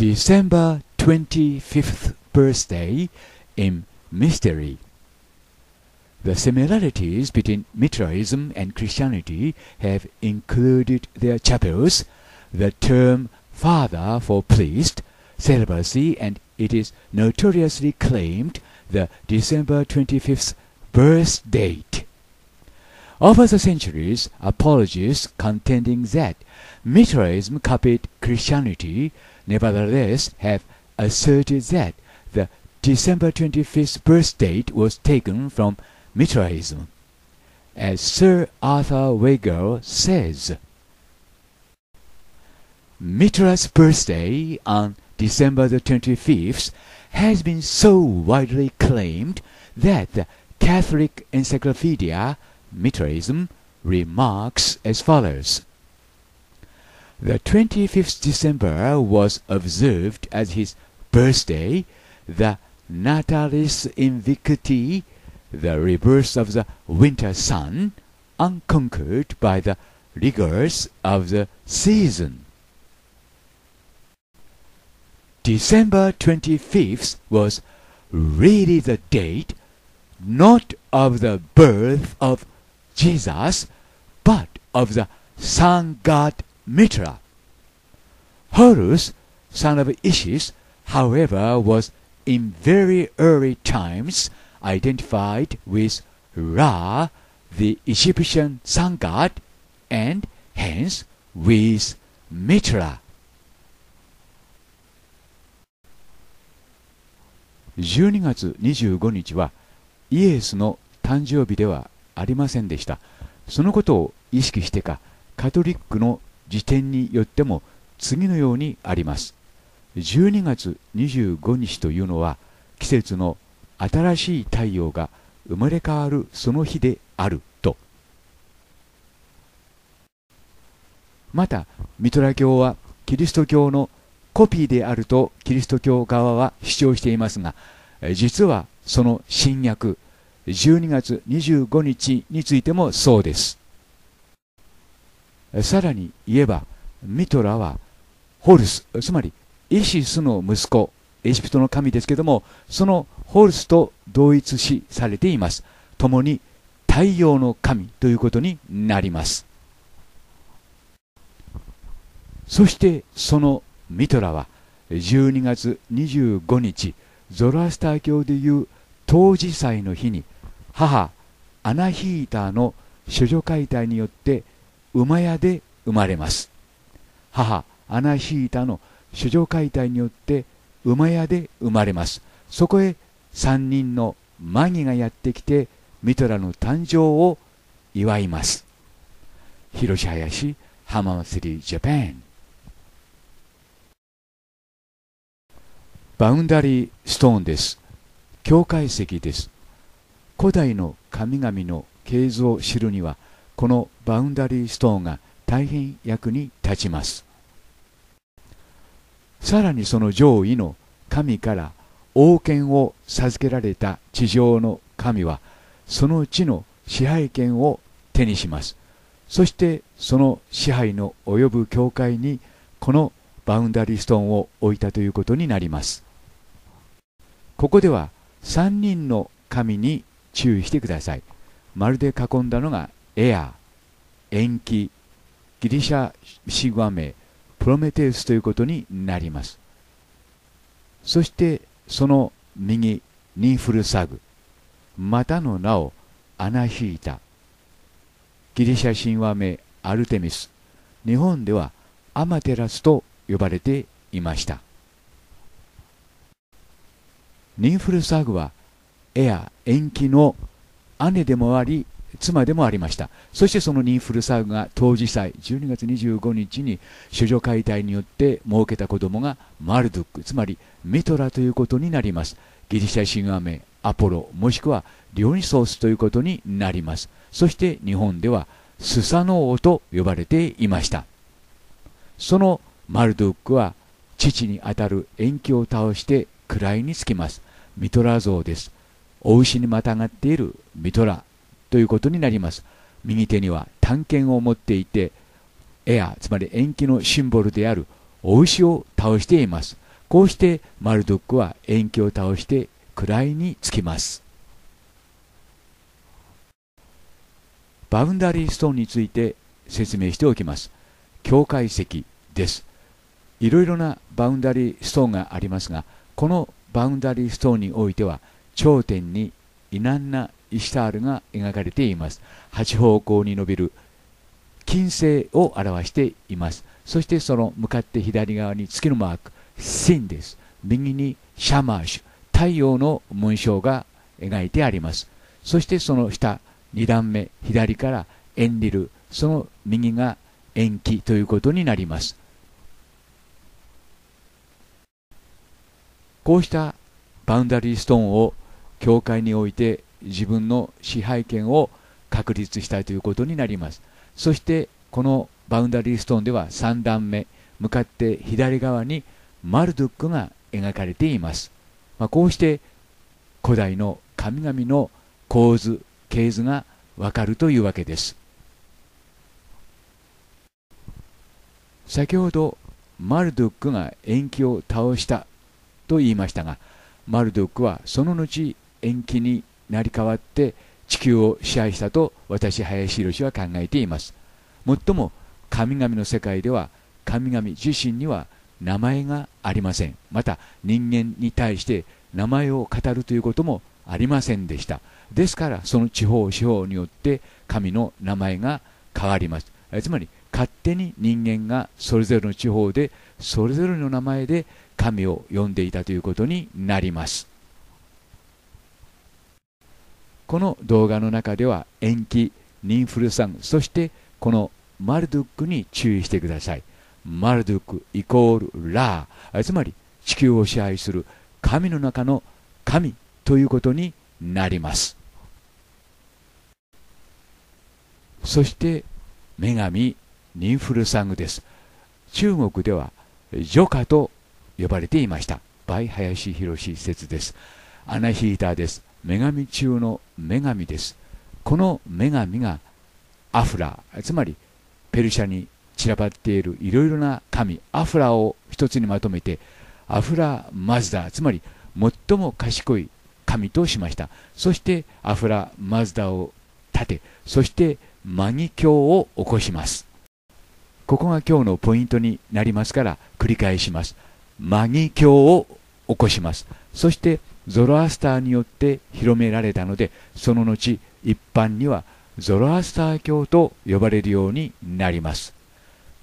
December 25th birthday in mystery. The similarities between Mithraism and Christianity have included their chapels, the term father for priest, celibacy, and it is notoriously claimed the December 25th birth date. Over the centuries, apologists contending that Mithraism copied Christianity nevertheless have asserted that the December 25th birth date was taken from Mithraism, as Sir Arthur Weigel says. Mithra's birthday on December the 25th has been so widely claimed that the Catholic Encyclopedia Mithraism remarks as follows. The 25th December was observed as his birthday, the natalis invicti, the rebirth of the winter sun, unconquered by the rigors of the season. December 25th was really the date not of the birth of Jesus, but of the sun god Mitra. Horus, son of Isis, however, was in very early times identified with Ra, the Egyptian sun god, and hence with Mitra. ?12 月25日はイエスの誕生日ではありませんでした。そのことを意識してか、カトリックの辞典によっても次のようにあります12月25日というのは季節の新しい太陽が生まれ変わるその日であるとまたミトラ教はキリスト教のコピーであるとキリスト教側は主張していますが実はその新約12月25日についてもそうですさらに言えばミトラはホルスつまりイシスの息子エジプトの神ですけどもそのホルスと同一視されています共に太陽の神ということになりますそしてそのミトラは12月25日ゾロアスター教でいう当時祭の日に母アナヒーターの処女解体によって馬屋で生まれます母アナヒータの処女解体によって馬屋で生まれますそこへ3人のマギがやってきてミトラの誕生を祝います広島林浜祭りジャパンバウンダリーストーンです境界石です古代の神々の系図を知るにはこのバウンダリーストーンが大変役に立ちますさらにその上位の神から王権を授けられた地上の神はその地の支配権を手にしますそしてその支配の及ぶ教会にこのバウンダリーストーンを置いたということになりますここでは3人の神に注意してくださいまるで囲んだのがエア、延期、ギリシャ神話名、プロメテウスということになります。そしてその右、ニンフルサグ、またの名をアナヒータ、ギリシャ神話名アルテミス、日本ではアマテラスと呼ばれていました。ニンフルサグはエア延期の姉でもあり妻でもありましたそしてそのニンフルサウが当時祭12月25日に処女解体によって設けた子供がマルドゥックつまりミトラということになりますギリシャ神話名アポロもしくはリオニソースということになりますそして日本ではスサノオと呼ばれていましたそのマルドゥックは父にあたる延期を倒して位につきますミトラ像ですお牛にまたがっているミトラということになります右手には探検を持っていてエアつまり延期のシンボルであるお牛を倒していますこうしてマルドックは延期を倒して位につきますバウンダリーストーンについて説明しておきます境界石ですいろいろなバウンダリーストーンがありますがこのバウンダリーストーンにおいては頂点に異難なイシュタールが描かれています8方向に伸びる金星を表していますそしてその向かって左側に月のマークシンです右にシャマーシュ太陽の紋章が描いてありますそしてその下2段目左からエンリルその右が延期ということになりますこうしたバウンダリーストーンを教会において自分の支配権を確立したいということになりますそしてこのバウンダリーストーンでは3段目向かって左側にマルドゥックが描かれています、まあ、こうして古代の神々の構図系図がわかるというわけです先ほどマルドックが延期を倒したと言いましたがマルドックはその後延期に成り代わって地球を支配したと私林宏は考えていますもっとも神々の世界では神々自身には名前がありませんまた人間に対して名前を語るということもありませんでしたですからその地方司法によって神の名前が変わりますつまり勝手に人間がそれぞれの地方でそれぞれの名前で神を呼んでいたということになりますこの動画の中では延期ニンフル酸そしてこのマルドゥックに注意してくださいマルドゥックイコールラーつまり地球を支配する神の中の神ということになりますそして女神ニンフルサングです中国では女家と呼ばれていましたバイ林博施設ですアナヒーターです女神中の女神ですこの女神がアフラつまりペルシャに散らばっているいろいろな神アフラを一つにまとめてアフラマズダつまり最も賢い神としましたそしてアフラマズダを立てそしてマギ教を起こしますここが今日のポイントになりますから繰り返しますマギ教を起こしますそしてゾロアスターによって広められたのでその後一般にはゾロアスター教と呼ばれるようになります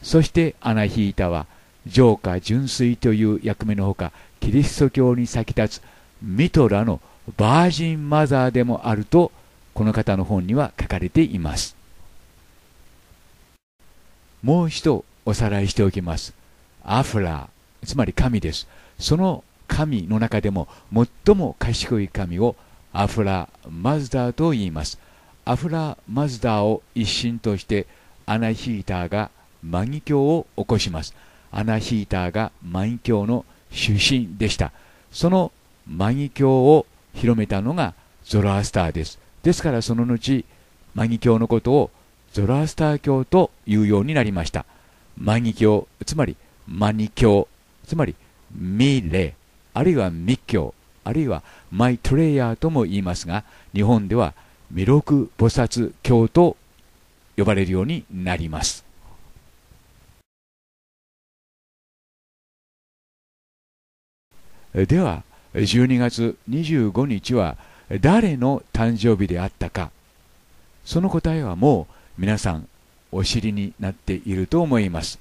そしてアナヒータは浄化純粋という役目のほかキリスト教に先立つミトラのバージンマザーでもあるとこの方の本には書かれていますもう一度おさらいしておきますアフラーつまり神ですその神の中でも最も賢い神をアフラ・マズダーと言いますアフラ・マズダーを一心としてアナヒーターが万ギ教を起こしますアナヒーターが万ギ教の出身でしたその万ギ教を広めたのがゾロアスターですですからその後万ギ教のことをゾロアスター教というようになりました万ギ教つまりマニ教つまりミレあるいは密教あるいはマイトレイヤーとも言いますが日本では弥勒菩薩教と呼ばれるようになりますでは12月25日は誰の誕生日であったかその答えはもう皆さんお知りになっていると思います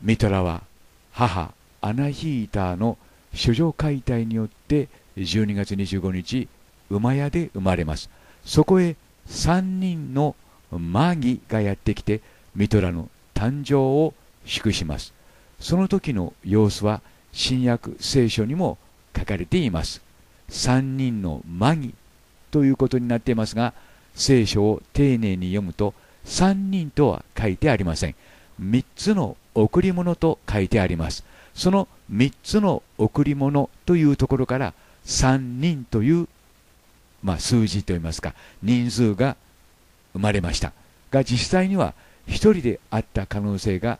ミトラは母アナヒーターの諸女解体によって12月25日馬屋で生まれますそこへ3人のマギがやってきてミトラの誕生を祝しますその時の様子は新約聖書にも書かれています3人のマギということになっていますが聖書を丁寧に読むと3人とは書いてありません3つの贈り物と書いてありますその3つの贈り物というところから3人という、まあ、数字といいますか人数が生まれましたが実際には1人であった可能性が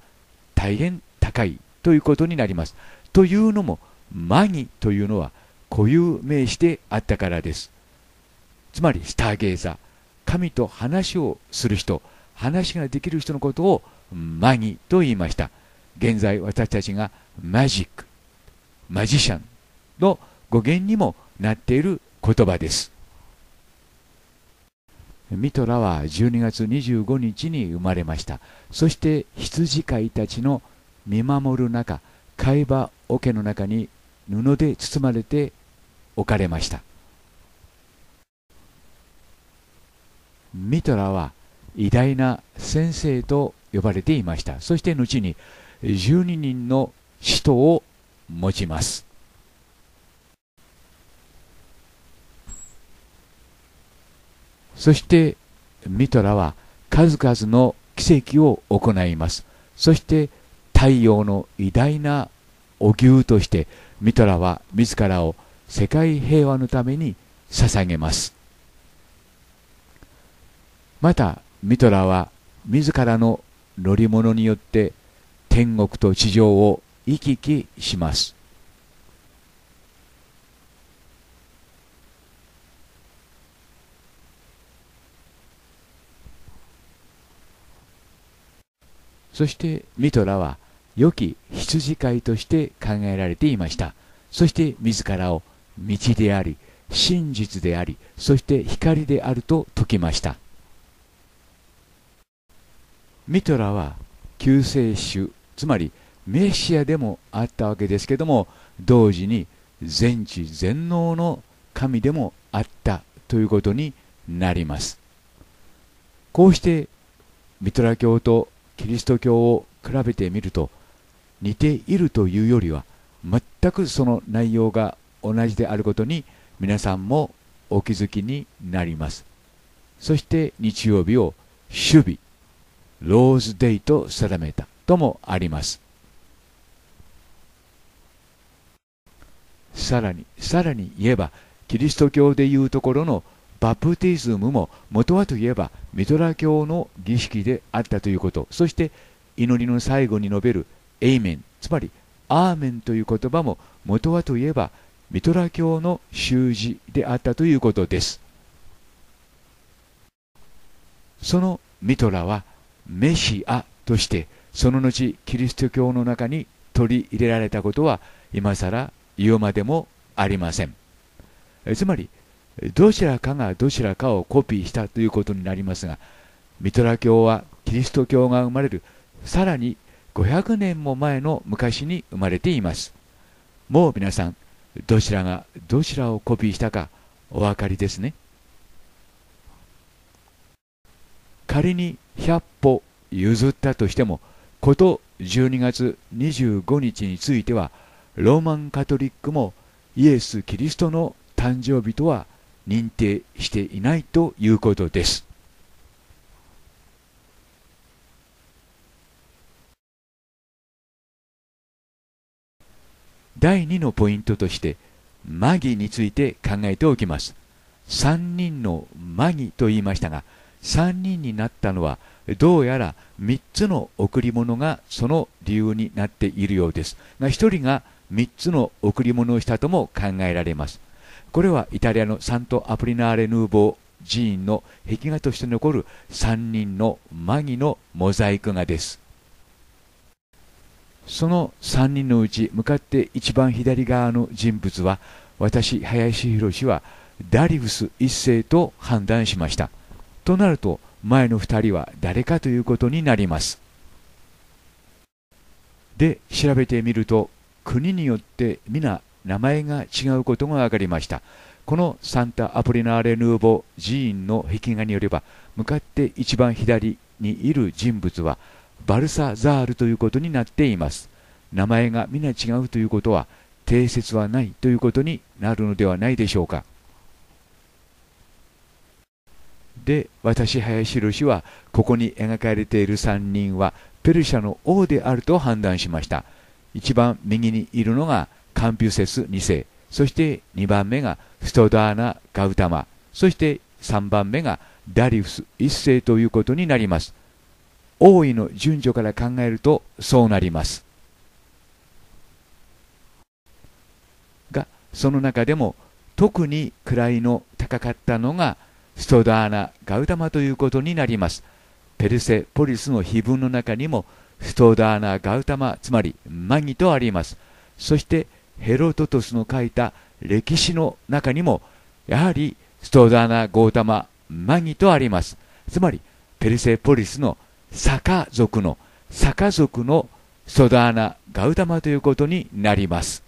大変高いということになります。というのもマギというのは固有名詞であったからです。つまりスターゲーザー神と話をする人話ができる人のことをマギと言いました。現在私たちがマジックマジシャンの語源にもなっている言葉ですミトラは12月25日に生まれましたそして羊飼いたちの見守る中貝馬桶の中に布で包まれて置かれましたミトラは偉大な先生と呼ばれていましたそして後に12人の使徒を持ちます。そしてミトラは数々の奇跡を行います。そして太陽の偉大なお牛としてミトラは自らを世界平和のために捧げます。またミトラは自らの乗り物によって天国と地上を行き来します。そしてミトラは良き羊飼いとして考えられていました。そして自らを道であり、真実であり、そして光であると説きました。ミトラは救世主つまりメシアでもあったわけですけども同時に全知全能の神でもあったということになりますこうしてミトラ教とキリスト教を比べてみると似ているというよりは全くその内容が同じであることに皆さんもお気づきになりますそして日曜日を守備ローズデイと定めたともありますさらにさらに言えばキリスト教でいうところのバプティズムも元はといえばミトラ教の儀式であったということそして祈りの最後に述べる「エイメン」つまり「アーメン」という言葉も元はといえばミトラ教の習字であったということですそのミトラはメシアとしてその後キリスト教の中に取り入れられたことは今更言うまでもありませんつまりどちらかがどちらかをコピーしたということになりますがミトラ教はキリスト教が生まれるさらに500年も前の昔に生まれていますもう皆さんどちらがどちらをコピーしたかお分かりですね仮に100歩譲ったとしてもこと12月25日についてはローマンカトリックもイエス・キリストの誕生日とは認定していないということです。第2のポイントとしてマギについて考えておきます3人のマギと言いましたが3人になったのはどうやら3つの贈り物がその理由になっているようですが1人が3つの贈り物をしたとも考えられますこれはイタリアのサント・アプリナーレ・ヌーボー寺院の壁画として残る3人のマギのモザイク画ですその3人のうち向かって一番左側の人物は私林博はダリウス一世と判断しましたとなると前の2人は誰かということになりますで調べてみると国によって皆名前が違うことが分かりましたこのサンタ・アプリナーレ・ヌーボ寺院の壁画によれば向かって一番左にいる人物はバルサザールということになっています名前が皆違うということは定説はないということになるのではないでしょうかで私林宏はここに描かれている3人はペルシャの王であると判断しました一番右にいるのがカンピュセス2世そして2番目がストダーナ・ガウタマそして3番目がダリウス1世ということになります王位の順序から考えるとそうなりますがその中でも特に位の高かったのがストダーナガウタマということになりますペルセポリスの碑文の中にもストダーナガウタマつまりマギとありますそしてヘロトトスの書いた歴史の中にもやはりストダーナゴータママギとありますつまりペルセポリスの坂族の坂族のストダーナガウタマということになります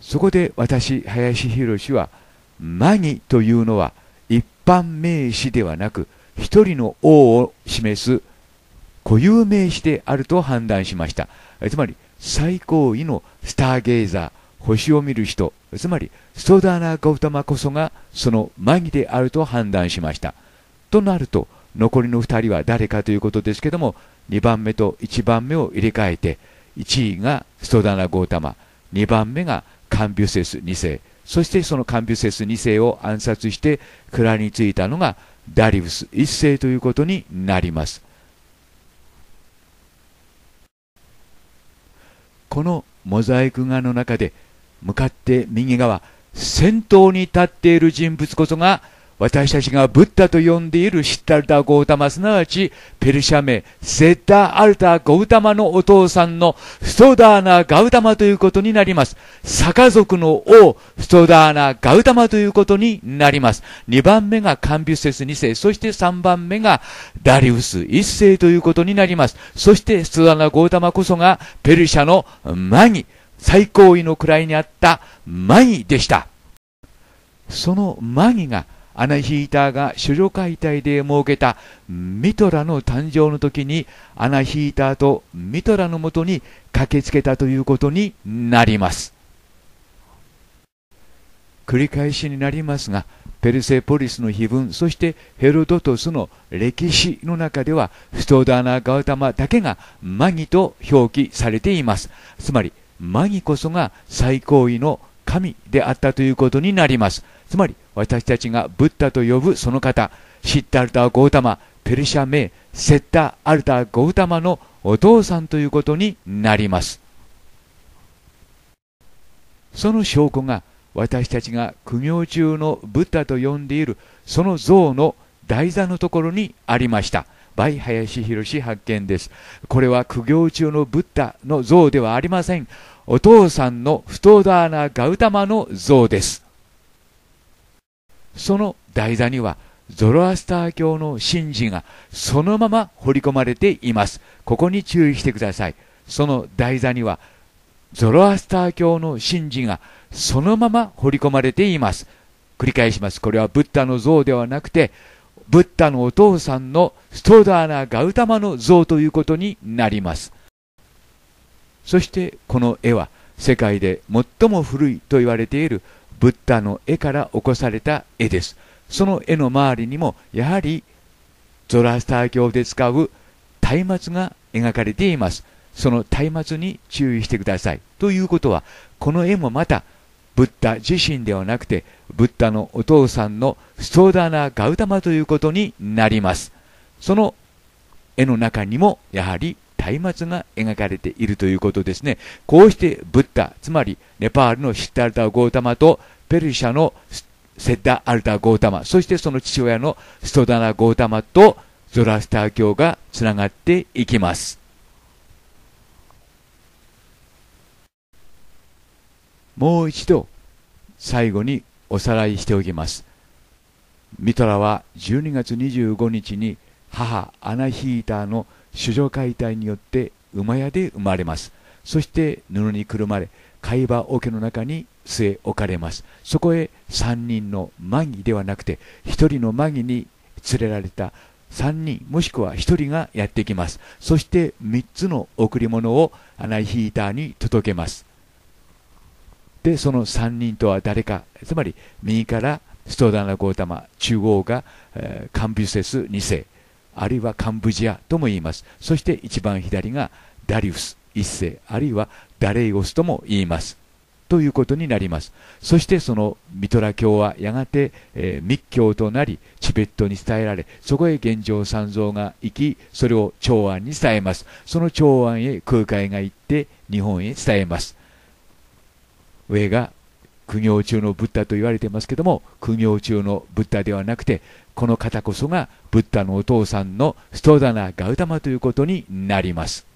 そこで私林博は「マギというのは一般名詞ではなく一人の王を示す固有名詞であると判断しましたつまり最高位のスターゲイザー星を見る人つまりトダーナ・ゴウタマこそがそのマギであると判断しましたとなると残りの2人は誰かということですけども2番目と1番目を入れ替えて1位がストダナ・ゴータマ2番目がカンビュセス2世そしてそのカンビュセス2世を暗殺して蔵についたのがダリウス1世ということになります。このモザイク画の中で向かって右側先頭に立っている人物こそが私たちがブッダと呼んでいるシッタルタ・ゴータマ、すなわちペルシャ名、セッタ・アルタ・ゴータマのお父さんのストダーナ・ガウタマということになります。カ族の王、ストダーナ・ガウタマということになります。2番目がカンビュセス2世、そして3番目がダリウス1世ということになります。そしてストダーナ・ゴータマこそがペルシャのマギ、最高位の位にあったマギでした。そのマギがアナヒーターが主女解体で設けたミトラの誕生の時にアナヒーターとミトラのもとに駆けつけたということになります繰り返しになりますがペルセポリスの碑文そしてヘロドトスの歴史の中ではストーダーナ・ガウタマだけがマギと表記されていますつまりマギこそが最高位の神であったということになりますつまり私たちがブッダと呼ぶその方、シッダルタ・ゴータマ、ペルシャ名、セッタ・アルタ・ゴータマのお父さんということになります。その証拠が私たちが苦行中のブッダと呼んでいるその像の台座のところにありました。倍林博発見です。これは苦行中のブッダの像ではありません。お父さんの不当だなガウタマの像です。その台座にはゾロアスター教の神事がそのまま彫り込まれています。ここに注意してください。その台座にはゾロアスター教の神事がそのまま彫り込まれています。繰り返します。これはブッダの像ではなくて、ブッダのお父さんのストーダーナ・ガウタマの像ということになります。そしてこの絵は世界で最も古いと言われているブッダの絵から起こされた絵ですその絵の周りにもやはりゾラスター教で使う松明が描かれていますその松明に注意してくださいということはこの絵もまたブッダ自身ではなくてブッダのお父さんのストーダーナ・ガウタマということになりますその絵の中にもやはり松明が描かれているということですね。こうしてブッダ、つまりネパールのシッダルタ・ゴータマとペルシャのセッダ・アルタ・ゴータマ、そしてその父親のストダナ・ゴータマとゾラスター教がつながっていきます。もう一度最後におさらいしておきます。ミトラは12月25日に母アナヒーターの「主上解体によって馬屋で生まれますそして布にくるまれ貝馬桶の中に据え置かれますそこへ3人のマギではなくて1人のマギに連れられた3人もしくは1人がやってきますそして3つの贈り物をアナイヒーターに届けますでその3人とは誰かつまり右からストーダナゴータマ中央が、えー、カンビュセス2世あるいはカンブジアとも言いますそして一番左がダリウス一世あるいはダレイゴスとも言いますということになりますそしてそのミトラ教はやがて、えー、密教となりチベットに伝えられそこへ現状三蔵が行きそれを長安に伝えますその長安へ空海が行って日本へ伝えます上が苦行中のブッダと言われてますけども苦行中のブッダではなくてこの方こそがブッダのお父さんのストーダナ・ガウタマということになります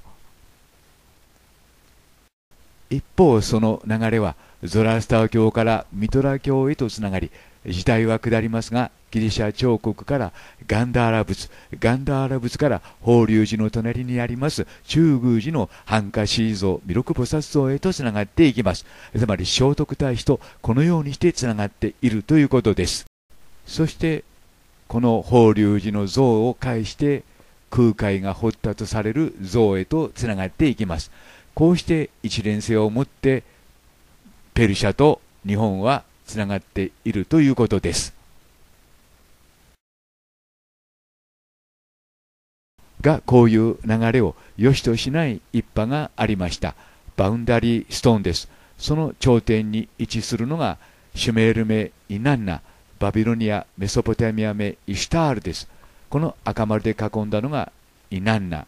一方その流れはゾラスター教からミトラ教へとつながり時代は下りますがギリシャ彫刻からガンダーラ仏ガンダーラ仏から法隆寺の隣にあります中宮寺のハンカシー像弥勒菩薩像へとつながっていきますつまり聖徳太子とこのようにしてつながっているということですそしてこの法隆寺の像を介して空海が掘ったとされる像へとつながっていきますこうして一連性を持ってペルシャと日本はつながっているということですがこういう流れを良しとしない一派がありましたバウンダリーストーンですその頂点に位置するのがシュメールメ・イナンナバビロニア、メソポタミア名イシュタールです。この赤丸で囲んだのがイナンナ、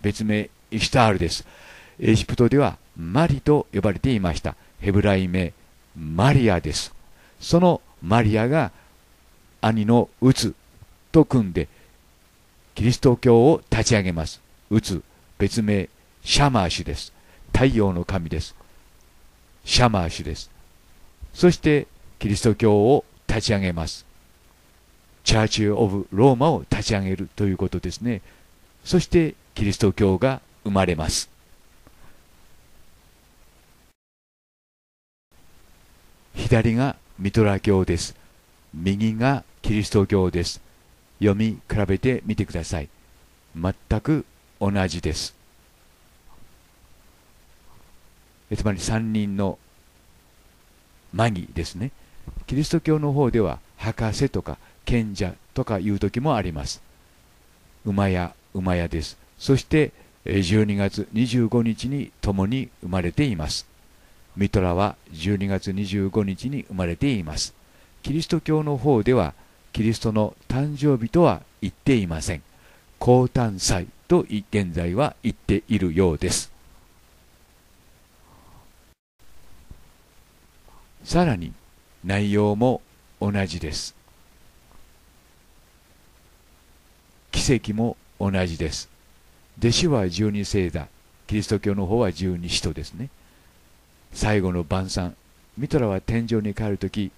別名イシュタールです。エジプトではマリと呼ばれていました。ヘブライ名マリアです。そのマリアが兄のウツと組んでキリスト教を立ち上げます。ウツ、別名シャマーシュです。太陽の神です。シャマーシュです。そしてキリスト教を立ち上げます。チャーチ・オブ・ローマを立ち上げるということですね。そしてキリスト教が生まれます。左がミトラ教です。右がキリスト教です。読み比べてみてください。全く同じです。つまり3人のマギですね。キリスト教の方では博士とか賢者とかいう時もあります馬や馬屋ですそして12月25日に共に生まれていますミトラは12月25日に生まれていますキリスト教の方ではキリストの誕生日とは言っていません高誕祭と現在は言っているようですさらに内容も同じです奇跡も同じです弟子は十二世だキリスト教の方は十二使徒ですね最後の晩餐ミトラは天井に帰る時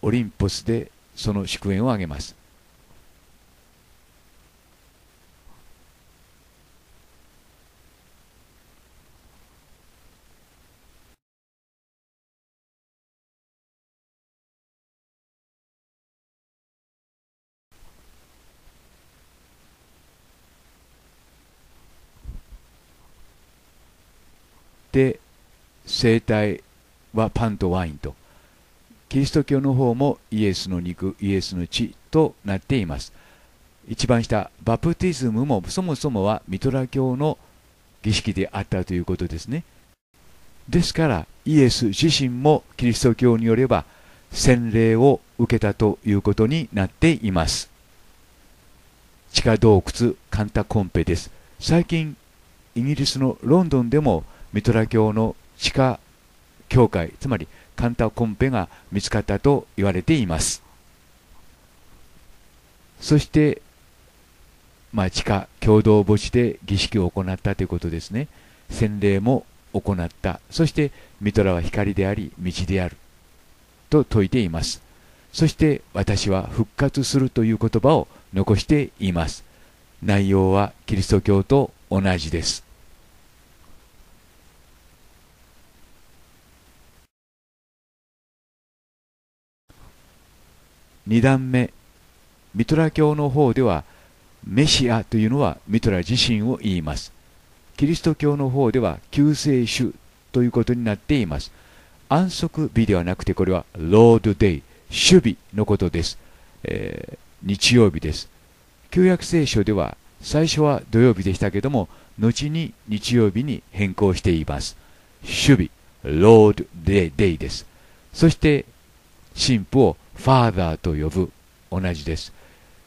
オリンポスでその祝宴をあげますて生体はパンとワインとキリスト教の方もイエスの肉イエスの血となっています一番下バプティズムもそもそもはミトラ教の儀式であったということですねですからイエス自身もキリスト教によれば洗礼を受けたということになっています地下洞窟カンタコンペです最近イギリスのロンドンでもミトラ教の地下教会つまりカンタコンペが見つかったと言われていますそして、まあ、地下共同墓地で儀式を行ったということですね洗礼も行ったそしてミトラは光であり道であると説いていますそして私は復活するという言葉を残しています内容はキリスト教と同じです2段目ミトラ教の方ではメシアというのはミトラ自身を言いますキリスト教の方では救世主ということになっています安息日ではなくてこれはロードデイ守備のことです、えー、日曜日です旧約聖書では最初は土曜日でしたけども後に日曜日に変更しています守備ロードデイですそして神父をファーダーと呼ぶ同じです、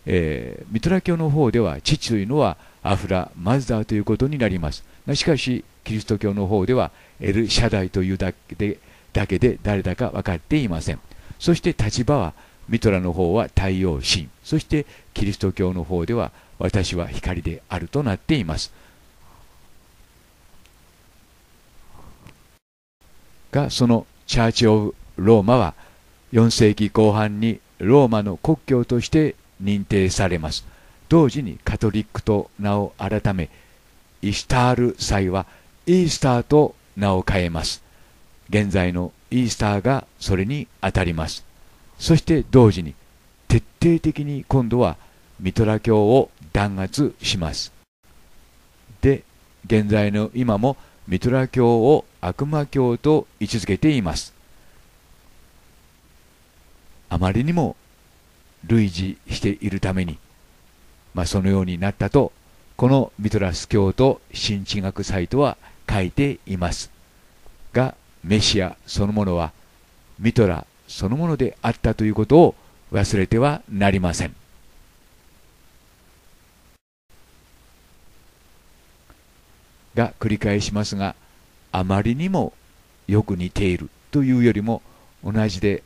えー、ミトラ教の方では父というのはアフラマズダーということになりますがしかしキリスト教の方ではエル・シャダイというだけでだけで誰だか分かっていませんそして立場はミトラの方は太陽神そしてキリスト教の方では私は光であるとなっていますがそのチャーチ・オブ・ローマは4世紀後半にローマの国教として認定されます同時にカトリックと名を改めイスタール祭はイースターと名を変えます現在のイースターがそれにあたりますそして同時に徹底的に今度はミトラ教を弾圧しますで現在の今もミトラ教を悪魔教と位置づけていますあまりにも類似しているために、まあ、そのようになったとこのミトラス教と新知学サイトは書いていますがメシアそのものはミトラそのものであったということを忘れてはなりませんが繰り返しますがあまりにもよく似ているというよりも同じで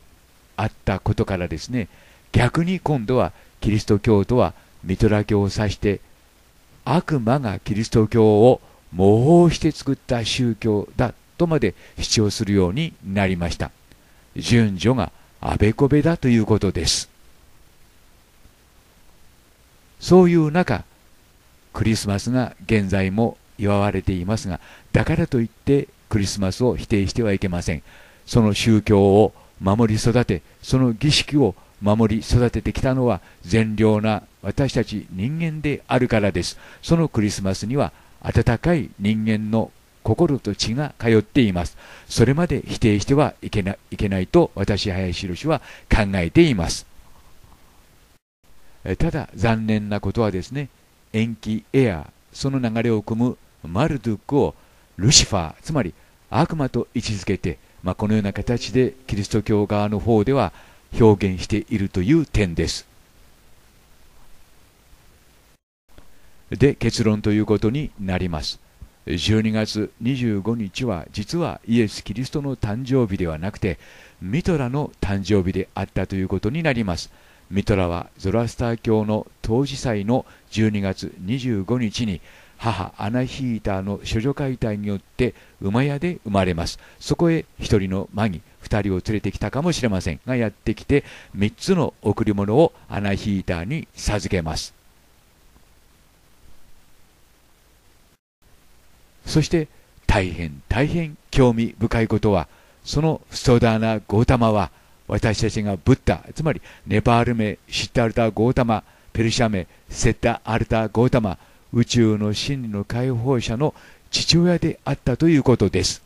あったことからですね逆に今度はキリスト教徒はミトラ教を指して悪魔がキリスト教を模倣して作った宗教だとまで主張するようになりました順序があべこべだということですそういう中クリスマスが現在も祝われていますがだからといってクリスマスを否定してはいけませんその宗教を守り育てその儀式を守り育ててきたのは善良な私たち人間であるからですそのクリスマスには温かい人間の心と血が通っていますそれまで否定してはいけないいけないと私林宏は考えていますただ残念なことはですね延期エアその流れを組むマルドゥックをルシファーつまり悪魔と位置づけてまあ、このような形でキリスト教側の方では表現しているという点です。で結論ということになります。12月25日は実はイエス・キリストの誕生日ではなくてミトラの誕生日であったということになります。ミトラはゾラスター教の当時祭の12月25日に母アナヒーターの処女解体によって馬屋で生まれますそこへ1人のマギ2人を連れてきたかもしれませんがやってきて3つの贈り物をアナヒーターに授けますそして大変大変興味深いことはそのストダーナ・ゴータマは私たちがブッダつまりネパール名シッタルタ・ゴータマペルシャ名セッタ・アルタ・ゴータマ宇宙の真理の解放者の父親であったということです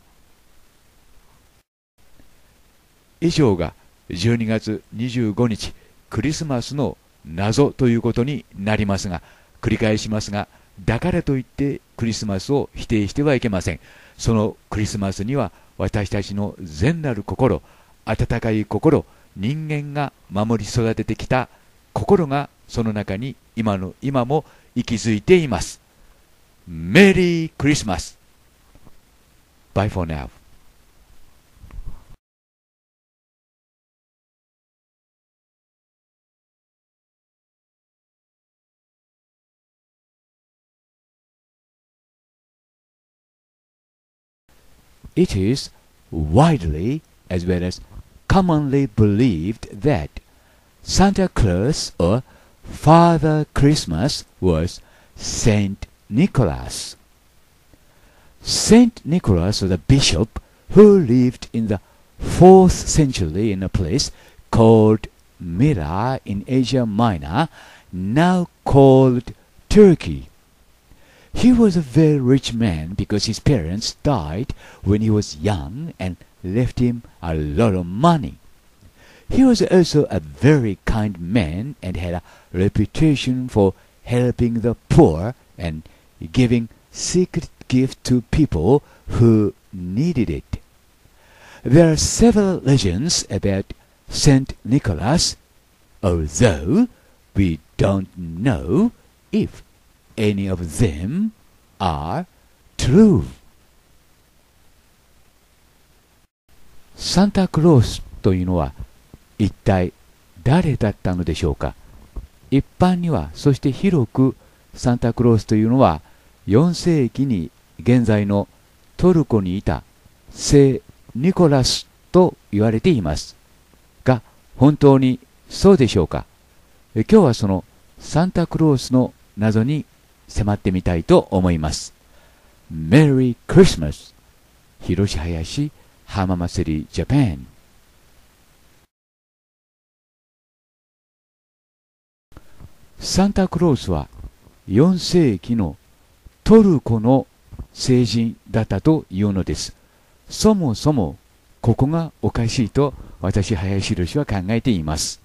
以上が12月25日クリスマスの謎ということになりますが繰り返しますがだからといってクリスマスを否定してはいけませんそのクリスマスには私たちの善なる心温かい心人間が守り育ててきた心がその中に今の今も息づいています。メリークリスマス Bye for now. It is widely as well as commonly believed that Santa Claus or Father Christmas was Saint Nicholas. Saint Nicholas was a bishop who lived in the fourth century in a place called Myra in Asia Minor, now called Turkey. He was a very rich man because his parents died when he was young and left him a lot of money. He was also a very kind man and had a reputation for helping the poor and giving secret gifts to people who needed it. There are several legends about Saint Nicholas, although we don't know if any of them are true. Santa Claus というのは一体誰だったのでしょうか一般にはそして広くサンタクロースというのは4世紀に現在のトルコにいた聖ニコラスと言われていますが本当にそうでしょうか今日はそのサンタクロースの謎に迫ってみたいと思いますメリークリスマス広し林浜祭りジャパンサンタクロースは4世紀のトルコの聖人だったというのです。そもそもここがおかしいと私林宏は考えています。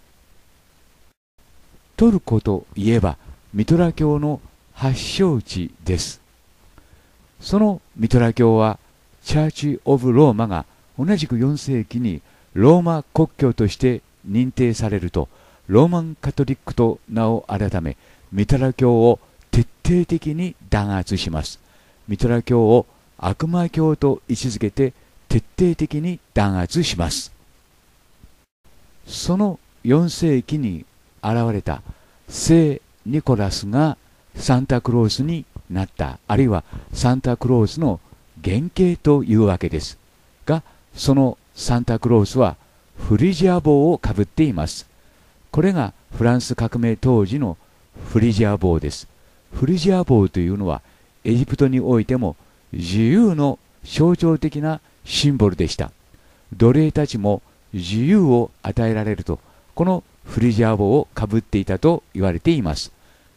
トルコといえばミトラ教の発祥地です。そのミトラ教はチャーチ・オブ・ローマが同じく4世紀にローマ国教として認定されるとローマンカトリックと名を改めミトラ教を徹底的に弾圧しますミトラ教を悪魔教と位置づけて徹底的に弾圧しますその4世紀に現れた聖ニコラスがサンタクロースになったあるいはサンタクロースの原型というわけですがそのサンタクロースはフリジア帽をかぶっていますこれがフランス革命当時のフリジア帽ですフリジア帽というのはエジプトにおいても自由の象徴的なシンボルでした奴隷たちも自由を与えられるとこのフリジア帽をかぶっていたと言われています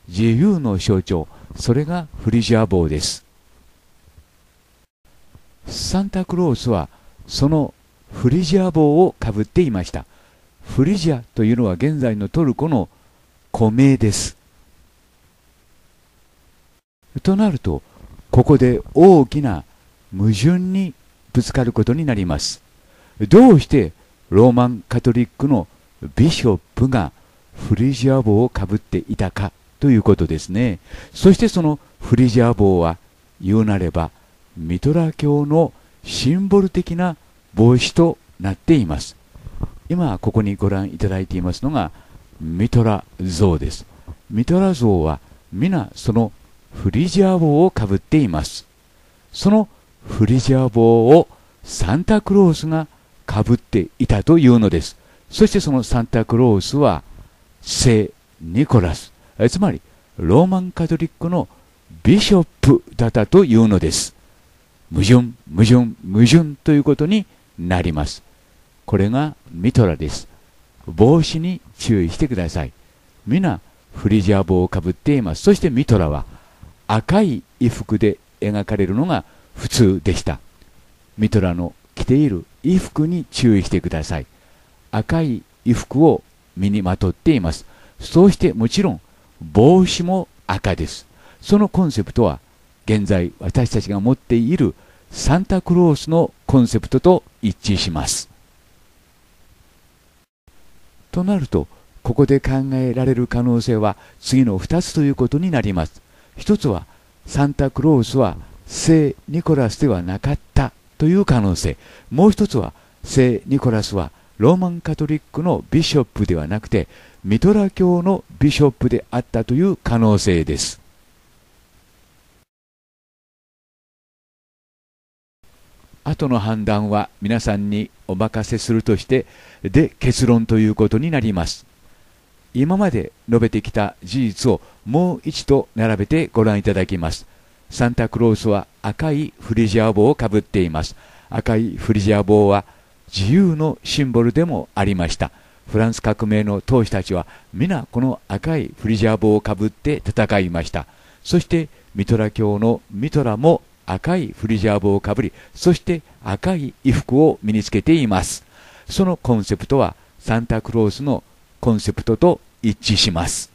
自由の象徴それがフリジア帽ですサンタクロースはそのフリジア帽をかぶっていましたフリジアというのは現在のトルコの古名です。となるとここで大きな矛盾にぶつかることになります。どうしてローマンカトリックのビショップがフリジア帽をかぶっていたかということですね。そしてそのフリジア帽は言うなればミトラ教のシンボル的な帽子となっています。今ここにご覧いただいていますのがミトラ像です。ミトラ像は皆そのフリジア帽をかぶっています。そのフリジア帽をサンタクロースがかぶっていたというのです。そしてそのサンタクロースは聖ニコラス、つまりローマンカトリックのビショップだったというのです。矛盾、矛盾、矛盾ということになります。これがミトラです。帽子に注意してください。皆、フリジア帽をかぶっています。そしてミトラは赤い衣服で描かれるのが普通でした。ミトラの着ている衣服に注意してください。赤い衣服を身にまとっています。そうしてもちろん帽子も赤です。そのコンセプトは現在私たちが持っているサンタクロースのコンセプトと一致します。となるとここで考えられる可能性は次の2つということになります1つはサンタクロースは聖ニコラスではなかったという可能性もう1つは聖ニコラスはローマンカトリックのビショップではなくてミトラ教のビショップであったという可能性です後の判断は皆さんにお任せするとしてで結論ということになります今まで述べてきた事実をもう一度並べてご覧いただきますサンタクロースは赤いフリジア帽をかぶっています赤いフリジア帽は自由のシンボルでもありましたフランス革命の当主たちは皆この赤いフリジア帽をかぶって戦いましたそしてミトラ教のミトラも赤いフリジャー帽をかぶり、そして赤い衣服を身につけています。そのコンセプトはサンタクロースのコンセプトと一致します。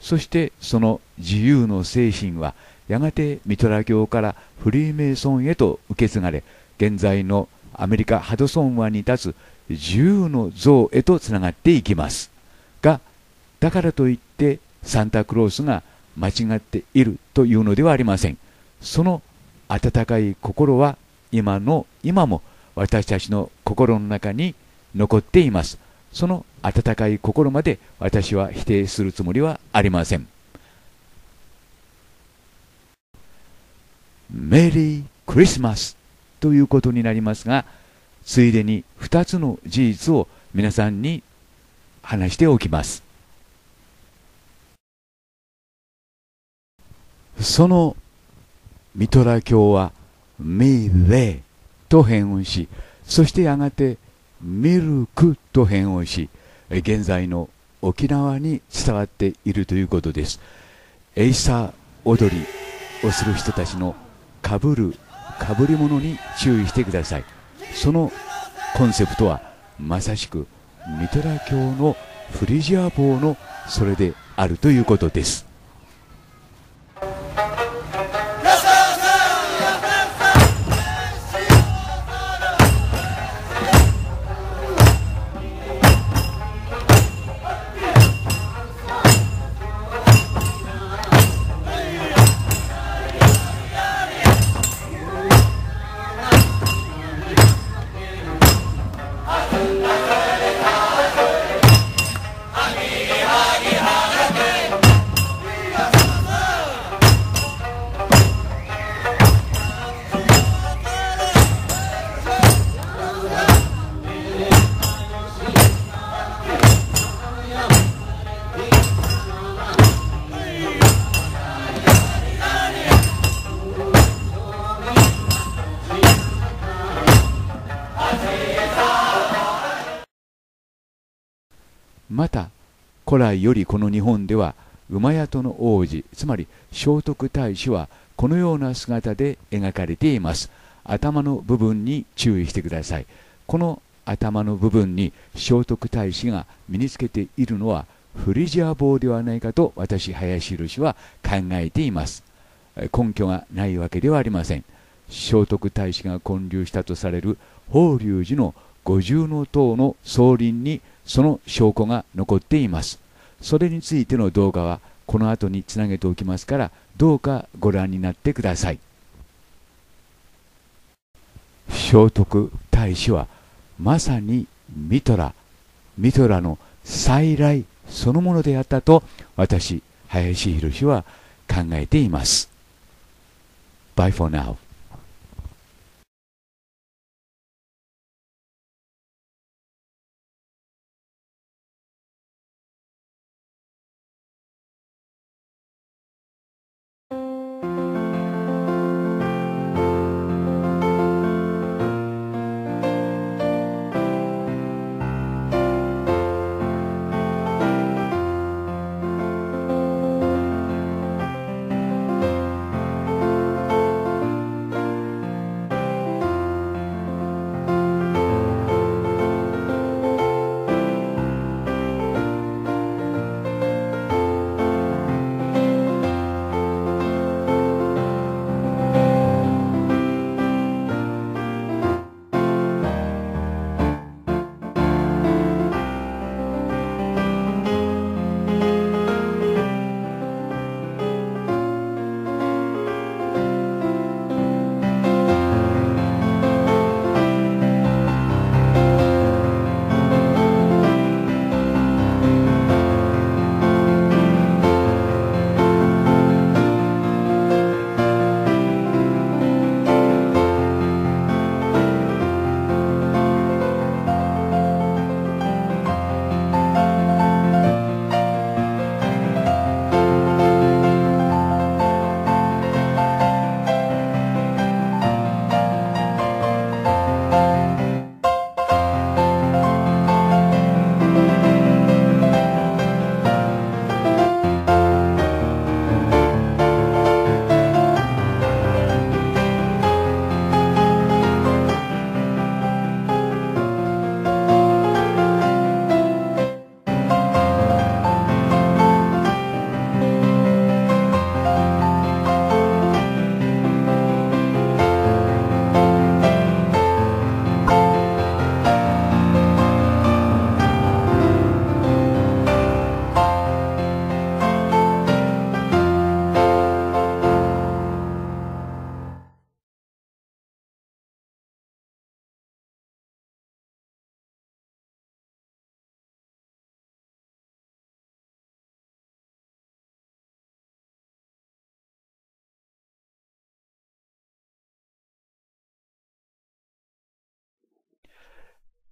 そしてその自由の精神はやがてミトラ教からフリーメイソンへと受け継がれ、現在のアメリカハドソン湾に立つ自由の像へとつながっていきます。が、だからといってサンタクロースが間違っているというのではありませんその温かい心は今の今も私たちの心の中に残っていますその温かい心まで私は否定するつもりはありませんメリークリスマスということになりますがついでに2つの事実を皆さんに話しておきますそのミトラ教は「ミレ」と変音しそしてやがて「ミルク」と変音し現在の沖縄に伝わっているということですエイサー踊りをする人たちのかぶるかぶり物に注意してくださいそのコンセプトはまさしくミトラ教のフリジア帽のそれであるということです Thank you. 古来よりこの日本では馬宿の王子つまり聖徳太子はこのような姿で描かれています頭の部分に注意してくださいこの頭の部分に聖徳太子が身につけているのはフリジア帽ではないかと私林印は考えています根拠がないわけではありません聖徳太子が建立したとされる法隆寺の五重塔の総輪にその証拠が残っていますそれについての動画はこの後につなげておきますからどうかご覧になってください聖徳太子はまさにミトラミトラの再来そのものであったと私林博は考えています。Bye for now.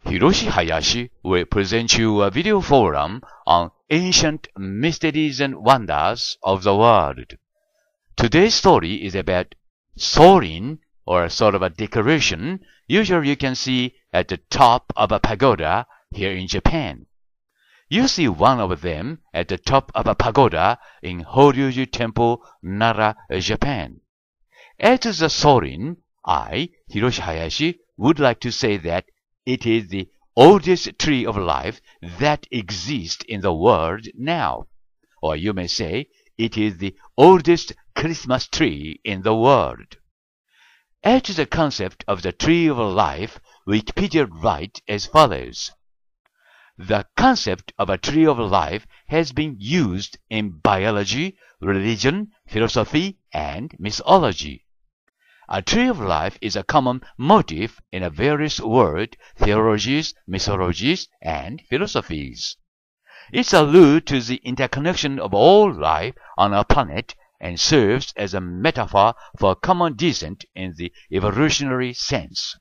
Hiroshi Hayashi will present you a video forum on ancient mysteries and wonders of the world. Today's story is about soaring or sort of a decoration usually you can see at the top of a pagoda here in Japan. You see one of them at the top of a pagoda in Horyuji Temple, Nara, Japan. As to the soaring, I, Hiroshi Hayashi, would like to say that it is the oldest tree of life that exists in the world now. Or you may say, it is the oldest Christmas tree in the world. As to the concept of the tree of life, Wikipedia writes as follows. The concept of a tree of life has been used in biology, religion, philosophy, and mythology. A tree of life is a common motif in various world theologies, mythologies, and philosophies. It's a alludes to the interconnection of all life on our planet and serves as a metaphor for common descent in the evolutionary sense.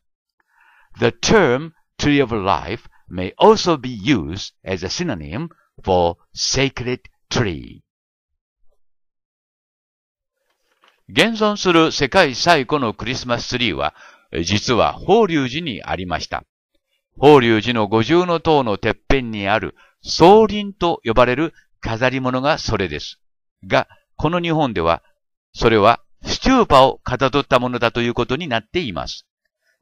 The term tree of life may also be used as a synonym for sacred tree. 現存する世界最古のクリスマスツリーは、実は法隆寺にありました。法隆寺の五重の塔のてっぺんにある、総林と呼ばれる飾り物がそれです。が、この日本では、それはスチューパをかたどったものだということになっています。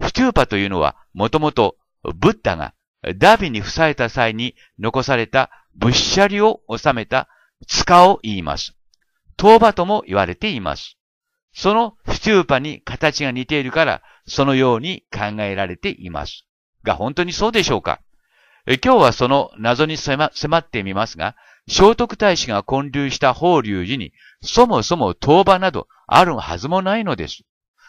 スチューパというのは、もともと、ブッダがダビに塞さた際に残された仏舎利を収めた塚を言います。塔場とも言われています。そのスチューパに形が似ているから、そのように考えられています。が、本当にそうでしょうか今日はその謎に迫ってみますが、聖徳太子が建立した法隆寺に、そもそも当場などあるはずもないのです。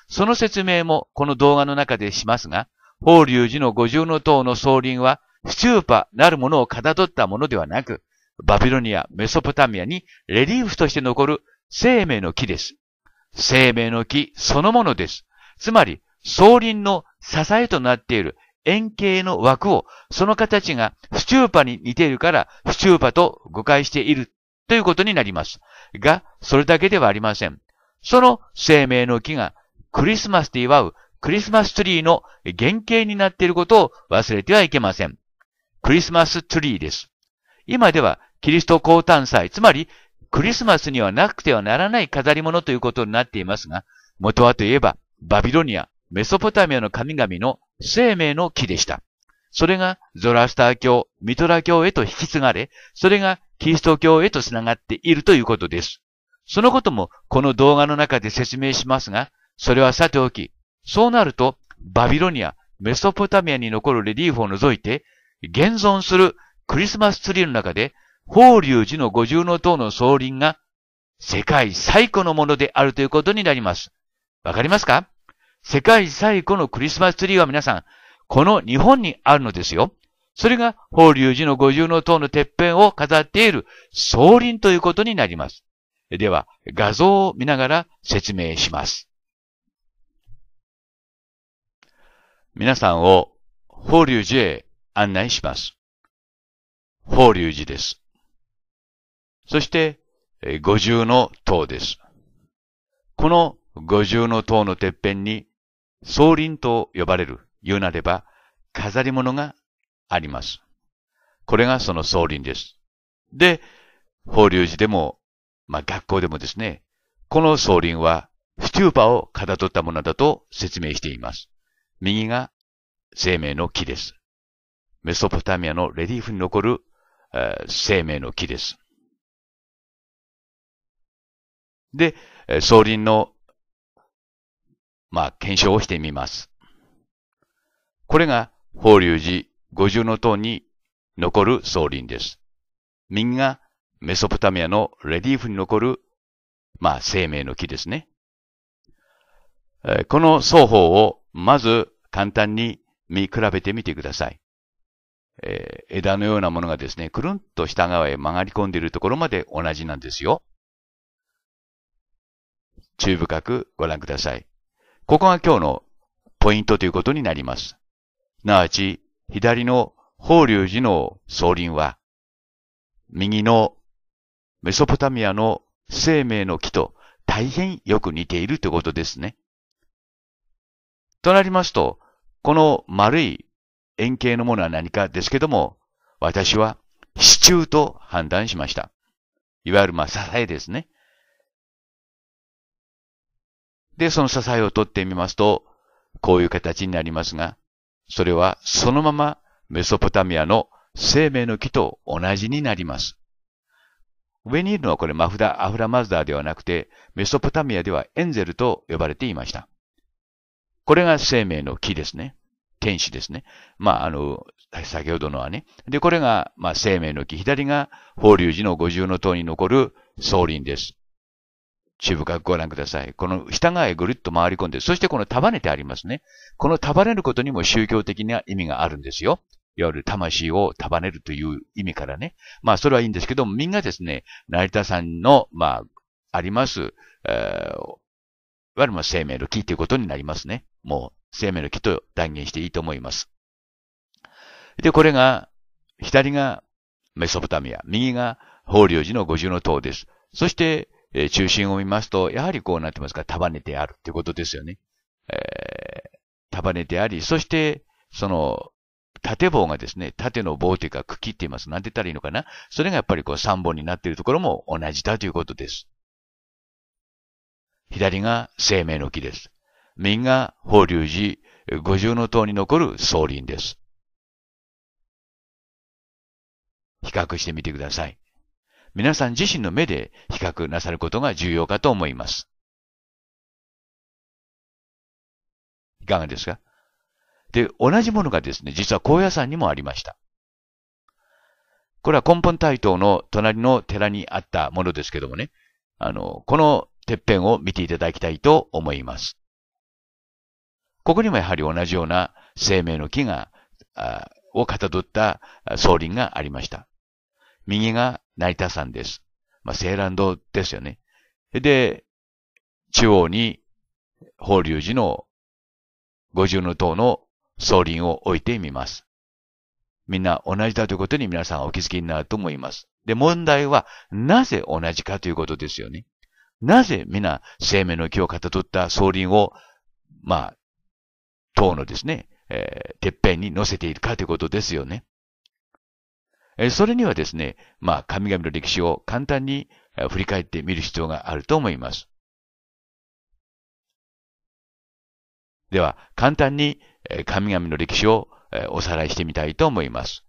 その説明もこの動画の中でしますが、法隆寺の五重の塔の総輪は、スチューパなるものをかたどったものではなく、バビロニア、メソポタミアにレリーフとして残る生命の木です。生命の木そのものです。つまり、草輪の支えとなっている円形の枠を、その形がスチューパに似ているから、スチューパと誤解しているということになります。が、それだけではありません。その生命の木がクリスマスで祝うクリスマスツリーの原型になっていることを忘れてはいけません。クリスマスツリーです。今ではキリスト降誕祭、つまりクリスマスにはなくてはならない飾り物ということになっていますが、元はといえば、バビロニア、メソポタミアの神々の生命の木でした。それがゾラスター教、ミトラ教へと引き継がれ、それがキリスト教へと繋がっているということです。そのこともこの動画の中で説明しますが、それはさておき、そうなるとバビロニア、メソポタミアに残るレリーフを除いて、現存するクリスマスツリーの中で法隆寺の五重の塔の総輪が世界最古のものであるということになります。わかりますか世界最古のクリスマスツリーは皆さん、この日本にあるのですよ。それが法隆寺の五重の塔のてっぺんを飾っている総輪ということになります。では、画像を見ながら説明します。皆さんを法隆寺へ案内します。法隆寺です。そして、五重の塔です。この五重の塔のてっぺんに、総林と呼ばれる、言うなれば、飾り物があります。これがその総林です。で、法隆寺でも、まあ、学校でもですね、この総林は、スチューパをかたどったものだと説明しています。右が生命の木です。メソポタミアのレリーフに残る、えー、生命の木です。で、総輪の、まあ、検証をしてみます。これが、法隆寺五重の塔に残る総輪です。右が、メソポタミアのレディーフに残る、まあ、生命の木ですね。この双方を、まず、簡単に見比べてみてください。え枝のようなものがですね、くるんと下側へ曲がり込んでいるところまで同じなんですよ。注意深くご覧ください。ここが今日のポイントということになります。なわち、左の法隆寺の総林は、右のメソポタミアの生命の木と大変よく似ているということですね。となりますと、この丸い円形のものは何かですけども、私は支柱と判断しました。いわゆるまあ支えですね。で、その支えを取ってみますと、こういう形になりますが、それはそのままメソポタミアの生命の木と同じになります。上にいるのはこれマフダ、アフラマズダーではなくて、メソポタミアではエンゼルと呼ばれていました。これが生命の木ですね。天使ですね。まあ、あの、先ほどのはね。で、これが、まあ、生命の木。左が法隆寺の五重の塔に残る総林です。注意深くご覧ください。この下側へぐるっと回り込んで、そしてこの束ねてありますね。この束ねることにも宗教的な意味があるんですよ。いわゆる魂を束ねるという意味からね。まあ、それはいいんですけども、みんなですね、成田山の、まあ、あります、えー、いわゆる生命の木ということになりますね。もう、生命の木と断言していいと思います。で、これが、左がメソポタミア、右が法隆寺の五重の塔です。そして、えー、中心を見ますと、やはりこうなってますから、束ねてあるっていうことですよね。えー、束ねてあり、そして、その、縦棒がですね、縦の棒というか茎って言います。なんて言ったらいいのかなそれがやっぱりこう3本になっているところも同じだということです。左が生命の木です。右が法隆寺、五重の塔に残る総林です。比較してみてください。皆さん自身の目で比較なさることが重要かと思います。いかがですかで、同じものがですね、実は高野山にもありました。これは根本大東の隣の寺にあったものですけどもね、あの、このてっぺんを見ていただきたいと思います。ここにもやはり同じような生命の木が、をかたどった総輪がありました。右が成田山です。まあ、西蘭道ですよね。で、中央に、法隆寺の五重の塔の総輪を置いてみます。みんな同じだということに皆さんお気づきになると思います。で、問題は、なぜ同じかということですよね。なぜ皆、生命の木をかたどった総輪を、まあ、塔のですね、えー、てっぺんに乗せているかということですよね。それにはですね、まあ、神々の歴史を簡単に振り返ってみる必要があると思います。では、簡単に神々の歴史をおさらいしてみたいと思います。